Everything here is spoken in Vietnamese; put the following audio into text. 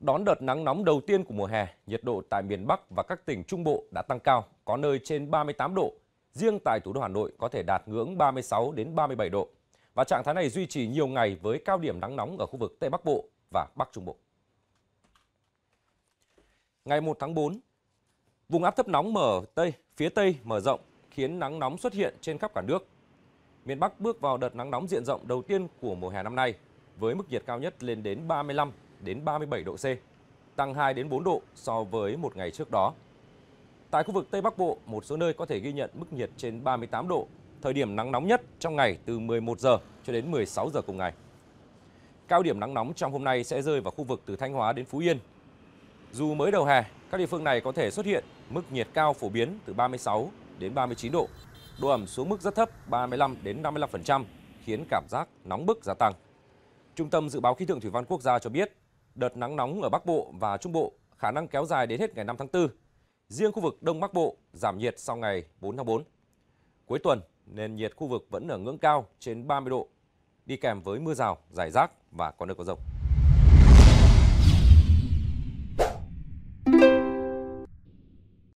Đón đợt nắng nóng đầu tiên của mùa hè, nhiệt độ tại miền Bắc và các tỉnh Trung Bộ đã tăng cao, có nơi trên 38 độ. Riêng tại thủ đô Hà Nội có thể đạt ngưỡng 36 đến 37 độ. Và trạng thái này duy trì nhiều ngày với cao điểm nắng nóng ở khu vực Tây Bắc Bộ và Bắc Trung Bộ. Ngày 1 tháng 4, vùng áp thấp nóng mở Tây, phía Tây mở rộng khiến nắng nóng xuất hiện trên khắp cả nước. Miền Bắc bước vào đợt nắng nóng diện rộng đầu tiên của mùa hè năm nay với mức nhiệt cao nhất lên đến 35 đến 37 độ C, tăng 2 đến 4 độ so với một ngày trước đó. Tại khu vực Tây Bắc Bộ, một số nơi có thể ghi nhận mức nhiệt trên 38 độ, thời điểm nắng nóng nhất trong ngày từ 11 giờ cho đến 16 giờ cùng ngày. Cao điểm nắng nóng trong hôm nay sẽ rơi vào khu vực từ Thanh Hóa đến Phú Yên. Dù mới đầu hè, các địa phương này có thể xuất hiện mức nhiệt cao phổ biến từ 36 đến 39 độ, độ ẩm xuống mức rất thấp 35 đến 55% khiến cảm giác nóng bức gia tăng. Trung tâm Dự báo Khí tượng Thủy văn Quốc gia cho biết, Đợt nắng nóng ở Bắc Bộ và Trung Bộ khả năng kéo dài đến hết ngày 5 tháng 4. Riêng khu vực Đông Bắc Bộ giảm nhiệt sau ngày 4 tháng 4. Cuối tuần, nền nhiệt khu vực vẫn ở ngưỡng cao trên 30 độ, đi kèm với mưa rào, rải rác và có nơi có rông.